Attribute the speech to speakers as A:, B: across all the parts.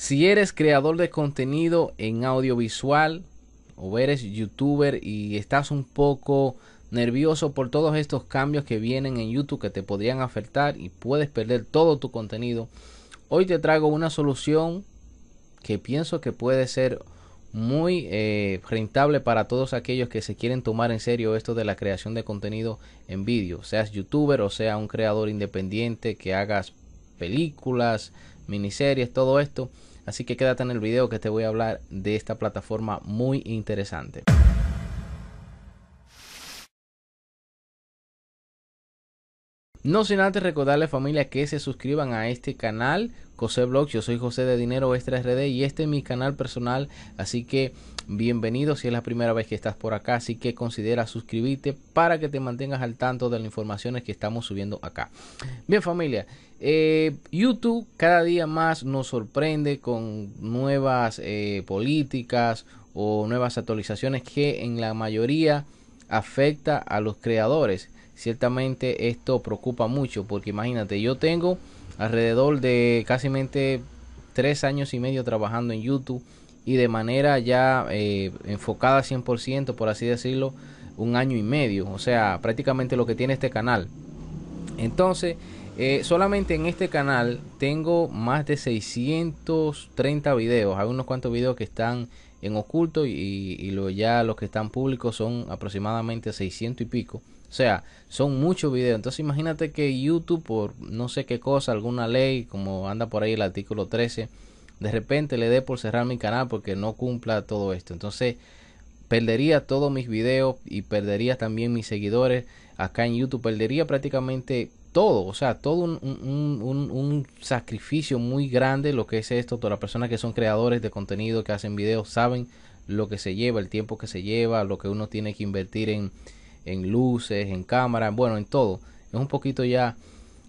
A: Si eres creador de contenido en audiovisual o eres youtuber y estás un poco nervioso por todos estos cambios que vienen en YouTube que te podrían afectar y puedes perder todo tu contenido, hoy te traigo una solución que pienso que puede ser muy eh, rentable para todos aquellos que se quieren tomar en serio esto de la creación de contenido en vídeo, seas youtuber o sea un creador independiente que hagas películas, miniseries, todo esto. Así que quédate en el video que te voy a hablar de esta plataforma muy interesante. No sin antes recordarle familia que se suscriban a este canal José Blog. Yo soy José de Dinero Extra RD y este es mi canal personal. Así que bienvenido. Si es la primera vez que estás por acá, así que considera suscribirte para que te mantengas al tanto de las informaciones que estamos subiendo acá. Bien familia, eh, YouTube cada día más nos sorprende con nuevas eh, políticas o nuevas actualizaciones que en la mayoría afecta a los creadores. Ciertamente esto preocupa mucho porque imagínate, yo tengo alrededor de casi tres años y medio trabajando en YouTube y de manera ya eh, enfocada 100%, por así decirlo, un año y medio. O sea, prácticamente lo que tiene este canal. Entonces, eh, solamente en este canal tengo más de 630 videos. Hay unos cuantos videos que están en oculto y, ya los que están públicos son aproximadamente 600 y pico. O sea, son muchos videos. Entonces imagínate que YouTube por no sé qué cosa, alguna ley, como anda por ahí el artículo 13, de repente le dé por cerrar mi canal porque no cumpla todo esto. Entonces perdería todos mis videos y perdería también mis seguidores acá en YouTube. Perdería prácticamente todo, o sea, todo un, sacrificio muy grande lo que es esto. Todas las personas que son creadores de contenido, que hacen videos, saben lo que se lleva, el tiempo que se lleva, lo que uno tiene que invertir en, en luces, en cámara, bueno, en todo. Es un poquito ya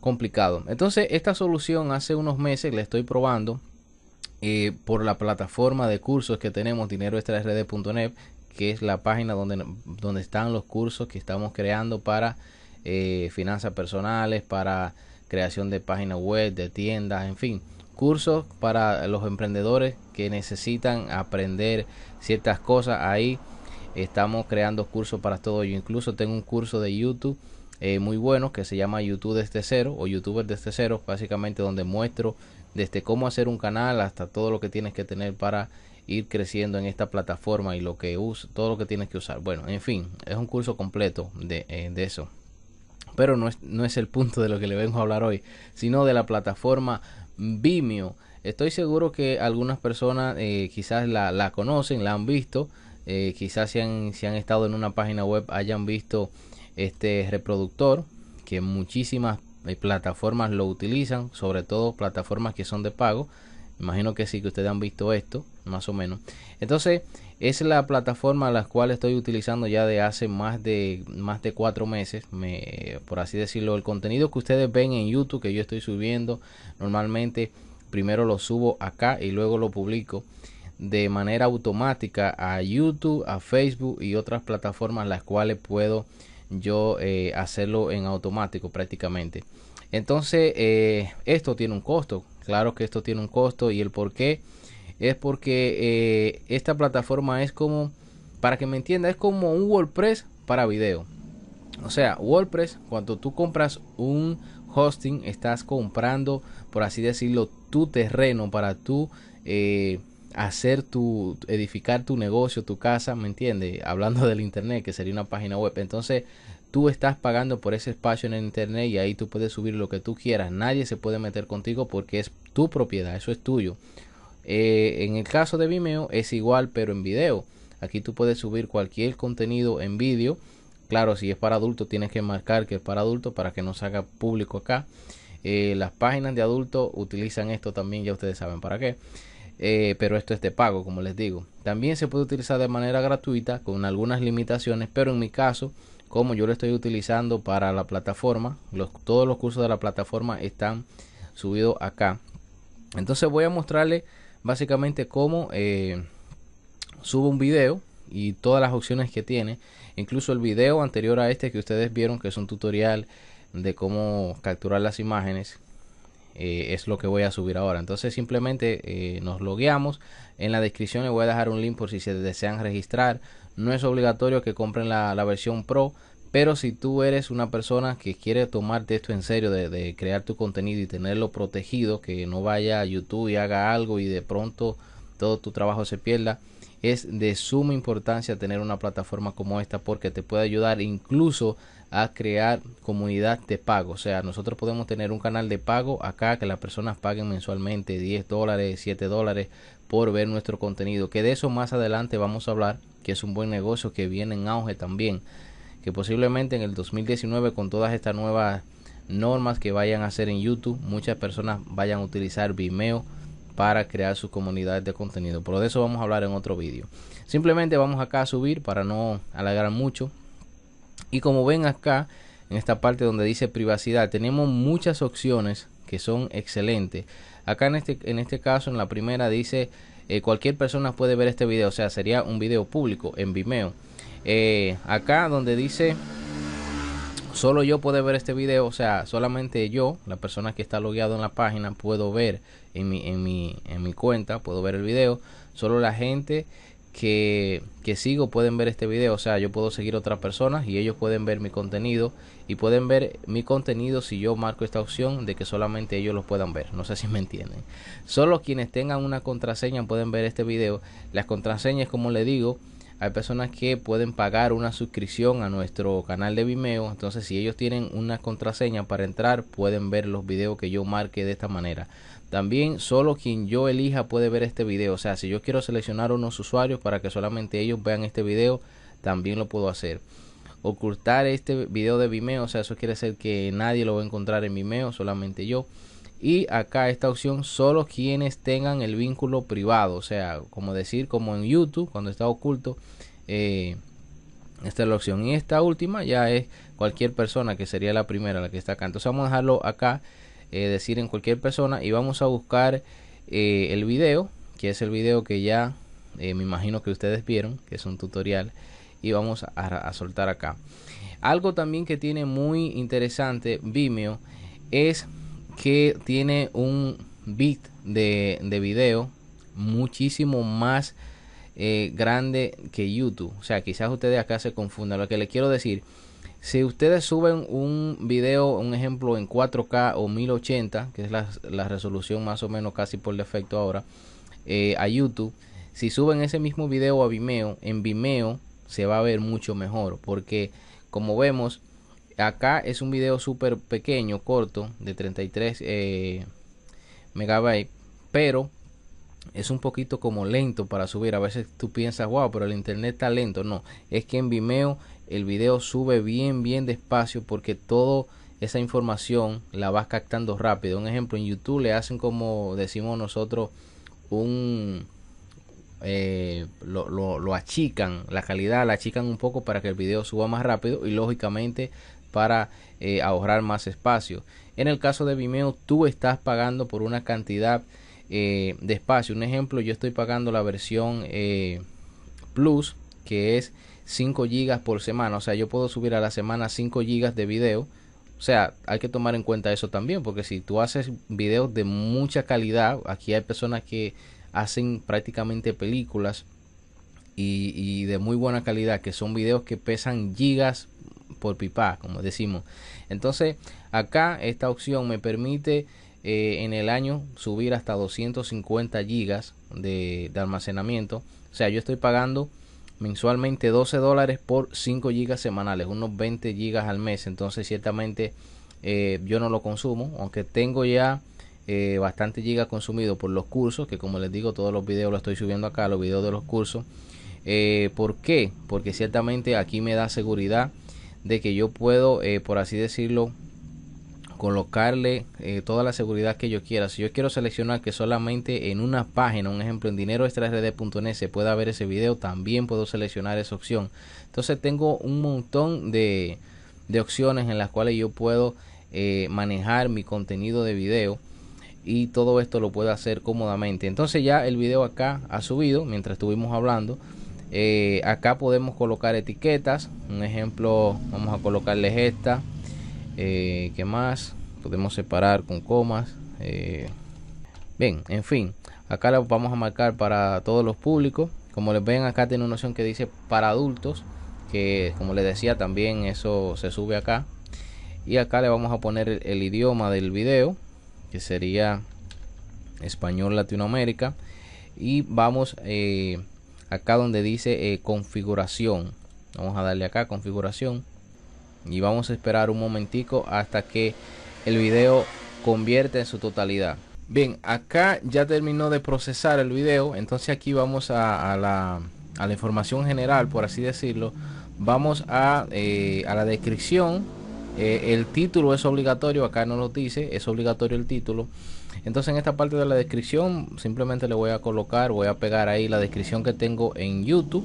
A: complicado. Entonces, esta solución hace unos meses la estoy probando eh, por la plataforma de cursos que tenemos, dineroextrasred.net, que es la página donde, donde están los cursos que estamos creando para eh, finanzas personales, para creación de páginas web, de tiendas, en fin, cursos para los emprendedores que necesitan aprender ciertas cosas ahí. Estamos creando cursos para todo. Yo incluso tengo un curso de YouTube eh, muy bueno que se llama YouTube desde cero o YouTuber desde cero, básicamente donde muestro desde cómo hacer un canal hasta todo lo que tienes que tener para ir creciendo en esta plataforma y lo que todo lo que tienes que usar. Bueno, en fin, es un curso completo eh, de, eso. Pero no es, no es el punto de lo que le vengo a hablar hoy, sino de la plataforma Vimeo. Estoy seguro que algunas personas eh, quizás la, conocen, la han visto, quizás si han estado en una página web hayan visto este reproductor que muchísimas eh, plataformas lo utilizan, sobre todo plataformas que son de pago. Imagino que sí, que ustedes han visto esto, más o menos. Entonces, es la plataforma a la cual estoy utilizando ya de hace más de, más de cuatro meses, me, por así decirlo. El contenido que ustedes ven en YouTube, que yo estoy subiendo, normalmente primero lo subo acá y luego lo publico de manera automática a YouTube, a Facebook y otras plataformas las cuales puedo yo eh, hacerlo en automático prácticamente. Entonces, eh, esto tiene un costo. Claro que esto tiene un costo y el por qué es porque eh, esta plataforma es como, para que me entienda, es como un WordPress para video. O sea, WordPress, cuando tú compras un hosting, estás comprando, por así decirlo, tu terreno para tu hacer tu, edificar tu negocio, tu casa, ¿me entiende Hablando del Internet, que sería una página web. Entonces, tú estás pagando por ese espacio en el Internet y ahí tú puedes subir lo que tú quieras. Nadie se puede meter contigo porque es tu propiedad, eso es tuyo. Eh, en el caso de Vimeo es igual, pero en video. Aquí tú puedes subir cualquier contenido en vídeo. Claro, si es para adultos, tienes que marcar que es para adultos para que no se haga público acá. Eh, las páginas de adultos utilizan esto también, ya ustedes saben para qué. Eh, pero esto es de pago, como les digo. También se puede utilizar de manera gratuita con algunas limitaciones, pero en mi caso, como yo lo estoy utilizando para la plataforma, todos los cursos de la plataforma están subidos acá. Entonces voy a mostrarles básicamente cómo eh, subo un video y todas las opciones que tiene. Incluso el video anterior a este que ustedes vieron, que es un tutorial de cómo capturar las imágenes eh, es lo que voy a subir ahora. Entonces simplemente eh, nos logueamos. En la descripción le voy a dejar un link por si se desean registrar. No es obligatorio que compren la, versión Pro. Pero si tú eres una persona que quiere tomarte esto en serio, de, de, crear tu contenido y tenerlo protegido, que no vaya a YouTube y haga algo y de pronto todo tu trabajo se pierda, es de suma importancia tener una plataforma como esta porque te puede ayudar incluso a crear comunidad de pago. O sea, nosotros podemos tener un canal de pago acá que las personas paguen mensualmente 10 dólares, 7 dólares por ver nuestro contenido. Que de eso más adelante vamos a hablar, que es un buen negocio que viene en auge también. Que posiblemente en el 2019 con todas estas nuevas normas que vayan a hacer en YouTube, muchas personas vayan a utilizar Vimeo para crear sus comunidades de contenido. Pero de eso vamos a hablar en otro vídeo. Simplemente vamos acá a subir para no alargar mucho. Y como ven acá, en esta parte donde dice privacidad, tenemos muchas opciones que son excelentes. Acá en este, en este caso, en la primera dice, eh, cualquier persona puede ver este video, o sea, sería un video público en Vimeo. Eh, acá donde dice, solo yo puedo ver este video, o sea, solamente yo, la persona que está logueado en la página, puedo ver en mi, en mi, en mi cuenta, puedo ver el video, solo la gente que, sigo pueden ver este video. O sea, yo puedo seguir otras personas y ellos pueden ver mi contenido. Y pueden ver mi contenido si yo marco esta opción de que solamente ellos lo puedan ver. No sé si me entienden. Solo quienes tengan una contraseña pueden ver este video. Las contraseñas, como le digo, hay personas que pueden pagar una suscripción a nuestro canal de Vimeo. Entonces, si ellos tienen una contraseña para entrar, pueden ver los videos que yo marque de esta manera. También solo quien yo elija puede ver este video. O sea, si yo quiero seleccionar unos usuarios para que solamente ellos vean este video, también lo puedo hacer. Ocultar este video de Vimeo, o sea, eso quiere decir que nadie lo va a encontrar en Vimeo, solamente yo. Y acá esta opción solo quienes tengan el vínculo privado. O sea, como decir, como en YouTube, cuando está oculto. Eh, esta es la opción. Y esta última ya es cualquier persona, que sería la primera, la que está acá. Entonces vamos a dejarlo acá, eh, decir en cualquier persona. Y vamos a buscar eh, el video, que es el video que ya me imagino que ustedes vieron, que es un tutorial. Y vamos a, a soltar acá. Algo también que tiene muy interesante Vimeo es que tiene un bit de, de video muchísimo más eh, grande que YouTube. O sea, quizás ustedes acá se confundan. Lo que le quiero decir, si ustedes suben un video, un ejemplo en 4K o 1080, que es la, resolución más o menos casi por defecto ahora, eh, a YouTube, si suben ese mismo video a Vimeo, en Vimeo se va a ver mucho mejor. Porque como vemos, Acá es un video súper pequeño, corto, de 33 eh, megabytes, pero es un poquito como lento para subir. A veces tú piensas, wow, pero el internet está lento. No, es que en Vimeo el video sube bien, bien despacio porque toda esa información la vas captando rápido. Un ejemplo, en YouTube le hacen como decimos nosotros un... Eh, lo, lo, lo achican, la calidad la achican un poco para que el video suba más rápido y lógicamente para eh, ahorrar más espacio. En el caso de Vimeo, tú estás pagando por una cantidad eh, de espacio. Un ejemplo, yo estoy pagando la versión eh, Plus, que es 5 gigas por semana. O sea, yo puedo subir a la semana 5 gigas de video. O sea, hay que tomar en cuenta eso también, porque si tú haces videos de mucha calidad, aquí hay personas que hacen prácticamente películas y, y de muy buena calidad, que son videos que pesan gigas por pipa, como decimos. Entonces, acá esta opción me permite eh, en el año subir hasta 250 gigas de, almacenamiento. O sea, yo estoy pagando mensualmente 12 dólares por 5 gigas semanales, unos 20 gigas al mes. Entonces, ciertamente eh, yo no lo consumo, aunque tengo ya eh, bastante gigas consumido por los cursos, que como les digo, todos los videos los estoy subiendo acá, los videos de los cursos. ¿Por qué? Porque ciertamente aquí me da seguridad de que yo puedo, eh, por así decirlo, colocarle eh, toda la seguridad que yo quiera. Si yo quiero seleccionar que solamente en una página, un ejemplo en dineroextrasrd.net se pueda ver ese video, también puedo seleccionar esa opción. Entonces tengo un montón de, de opciones en las cuales yo puedo eh, manejar mi contenido de video y todo esto lo puedo hacer cómodamente. Entonces ya el video acá ha subido mientras estuvimos hablando. Eh, acá podemos colocar etiquetas un ejemplo vamos a colocarles esta eh, qué que más podemos separar con comas eh, bien en fin acá la vamos a marcar para todos los públicos como les ven acá tiene una opción que dice para adultos que como les decía también eso se sube acá y acá le vamos a poner el, idioma del video que sería español latinoamérica y vamos a acá donde dice eh, configuración vamos a darle acá configuración y vamos a esperar un momentico hasta que el video convierta en su totalidad bien acá ya terminó de procesar el video entonces aquí vamos a, la, información general por así decirlo vamos a, eh, a la descripción eh, el título es obligatorio acá no lo dice es obligatorio el título entonces en esta parte de la descripción simplemente le voy a colocar, voy a pegar ahí la descripción que tengo en YouTube.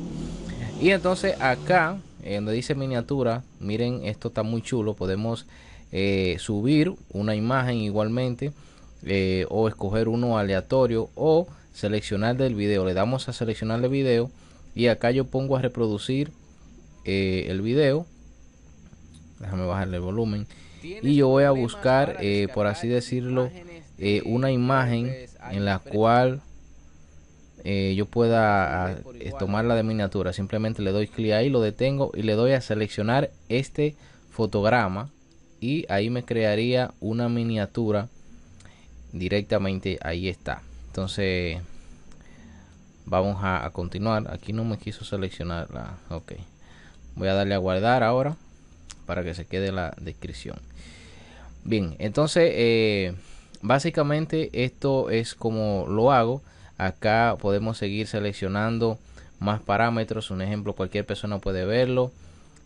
A: Y entonces acá, eh, donde dice miniatura, miren, esto está muy chulo. Podemos eh, subir una imagen igualmente eh, o escoger uno aleatorio o seleccionar del video. Le damos a seleccionar el video y acá yo pongo a reproducir el video. Déjame bajarle el volumen. Y yo voy a buscar, por así decirlo, eh, una imagen en la cual eh, yo pueda ah, eh, tomarla de miniatura. Simplemente le doy clic ahí, lo detengo y le doy a seleccionar este fotograma y ahí me crearía una miniatura directamente ahí está entonces vamos a, continuar aquí no me quiso seleccionar la ok voy a darle a guardar ahora para que se quede la descripción bien entonces Básicamente esto es como lo hago. Acá podemos seguir seleccionando más parámetros. Un ejemplo, cualquier persona puede verlo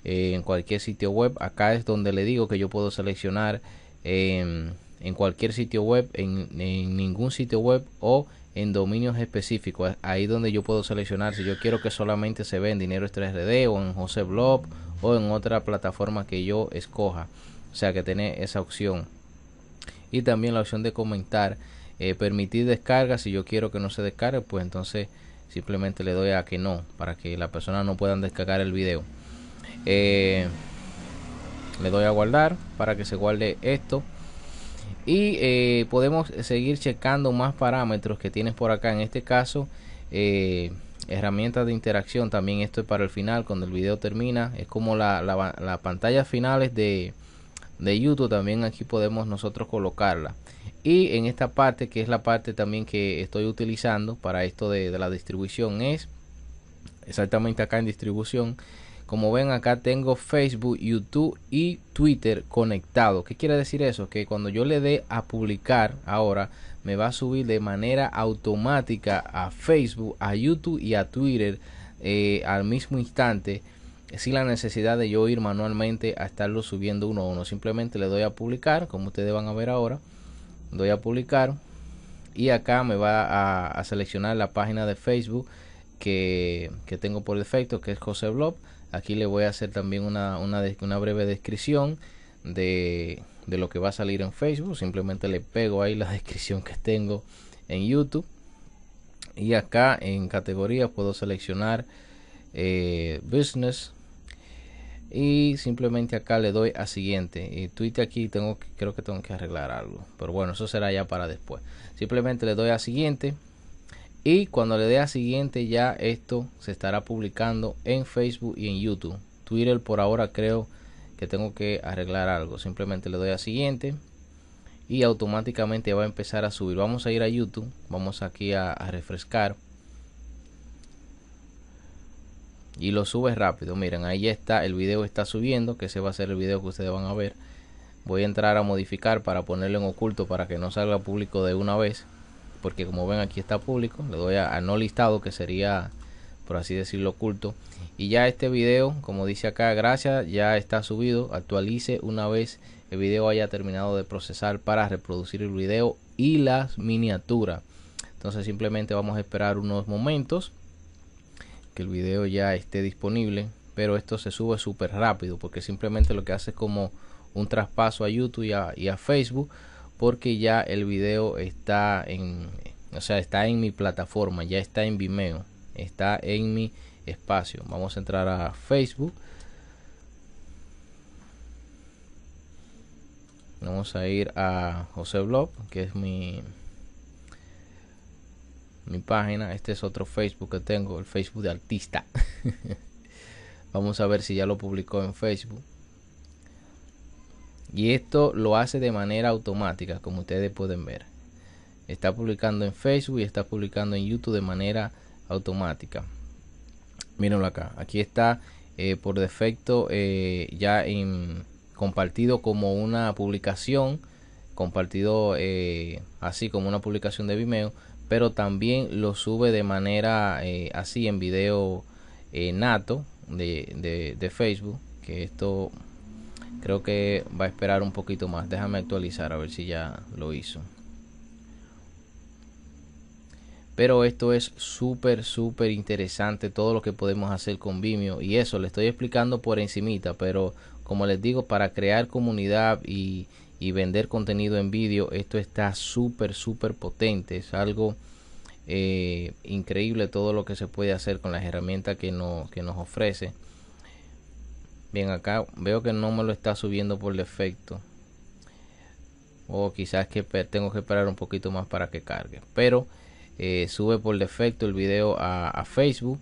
A: eh, en cualquier sitio web. Acá es donde le digo que yo puedo seleccionar em, en cualquier sitio web, en, ningún sitio web o en dominios específicos. Ahí donde yo puedo seleccionar si yo quiero que solamente se vea en Dinero 3 D o en José Blog o en otra plataforma que yo escoja. O sea que tiene esa opción y también la opción de comentar. Eh, permitir descarga, si yo quiero que no se descargue, pues entonces simplemente le doy a que no, para que la persona no puedan descargar el video. Eh, le doy a guardar para que se guarde esto. Y eh, podemos seguir checando más parámetros que tienes por acá. En este caso, herramientas de interacción. También esto es para el final, cuando el video termina. Es como la, pantalla final finales de, de YouTube también aquí podemos nosotros colocarla y en esta parte que es la parte también que estoy utilizando para esto de, la distribución es exactamente acá en distribución como ven acá tengo Facebook, YouTube y Twitter conectado. ¿Qué quiere decir eso? Que cuando yo le dé a publicar ahora, me va a subir de manera automática a Facebook, a YouTube y a Twitter eh, al mismo instante sin la necesidad de yo ir manualmente a estarlo subiendo uno a uno. Simplemente le doy a publicar, como ustedes van a ver ahora. Doy a publicar y acá me va a, seleccionar la página de Facebook que, tengo por defecto, que es José Blog. Aquí le voy a hacer también una, breve descripción de, lo que va a salir en Facebook. Simplemente le pego ahí la descripción que tengo en YouTube. Y acá en categorías puedo seleccionar eh, Business, y simplemente acá le doy a siguiente y Twitter aquí tengo creo que tengo que arreglar algo pero bueno eso será ya para después simplemente le doy a siguiente y cuando le dé a siguiente ya esto se estará publicando en Facebook y en YouTube Twitter por ahora creo que tengo que arreglar algo simplemente le doy a siguiente y automáticamente va a empezar a subir vamos a ir a YouTube vamos aquí a, a refrescar y lo subes rápido. Miren, ahí está, el video está subiendo, que ese va a ser el video que ustedes van a ver. Voy a entrar a modificar para ponerlo en oculto para que no salga público de una vez. Porque como ven aquí está público, le doy a, no listado que sería, por así decirlo, oculto. Y ya este video, como dice acá, gracias, ya está subido. Actualice una vez el video haya terminado de procesar para reproducir el video y las miniaturas. Entonces simplemente vamos a esperar unos momentos el video ya esté disponible, pero esto se sube súper rápido porque simplemente lo que hace es como un traspaso a YouTube y a, Facebook porque ya el video está en, o sea, está en mi plataforma, ya está en Vimeo, está en mi espacio. Vamos a entrar a Facebook. Vamos a ir a José Blog, que es mi, mi página. Este es otro Facebook que tengo, el Facebook de artista. Vamos a ver si ya lo publicó en Facebook. Y esto lo hace de manera automática, como ustedes pueden ver. Está publicando en Facebook y está publicando en YouTube de manera automática. Mírenlo acá. Aquí está eh, por defecto eh, ya compartido como una publicación. Compartido eh, así como una publicación de Vimeo pero también lo sube de manera eh, así en video eh, nato de, de, Facebook, que esto creo que va a esperar un poquito más. Déjame actualizar a ver si ya lo hizo. Pero esto es súper, súper interesante todo lo que podemos hacer con Vimeo. Y eso le estoy explicando por encimita, pero como les digo, para crear comunidad y, y vender contenido en vídeo, esto está súper, súper potente. Es algo eh, increíble todo lo que se puede hacer con las herramientas que, no, nos ofrece. Bien, acá veo que no me lo está subiendo por defecto. O quizás que tengo que esperar un poquito más para que cargue. Pero eh, sube por defecto el video a, Facebook.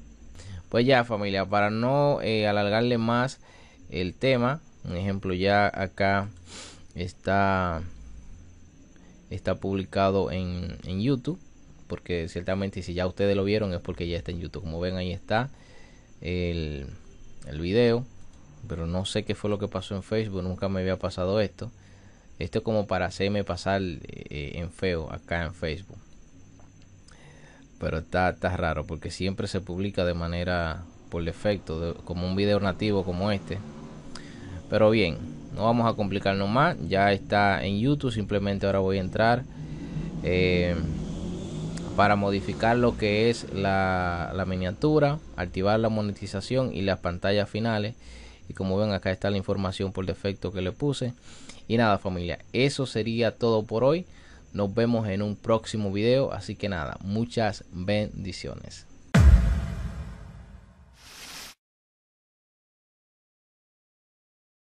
A: Pues ya familia, para no eh, alargarle más el tema. Un ejemplo ya acá está, está publicado en, YouTube. Porque ciertamente si ya ustedes lo vieron es porque ya está en YouTube. Como ven ahí está el, el video. Pero no sé qué fue lo que pasó en Facebook. Nunca me había pasado esto. Esto es como para hacerme pasar eh, en feo acá en Facebook. Pero está, está, raro porque siempre se publica de manera por defecto, como un video nativo como este. Pero bien, no vamos a complicarnos más. Ya está en YouTube. Simplemente ahora voy a entrar eh, para modificar lo que es la, la, miniatura, activar la monetización y las pantallas finales. Y como ven, acá está la información por defecto que le puse. Y nada, familia, eso sería todo por hoy. Nos vemos en un próximo video. Así que nada, muchas bendiciones.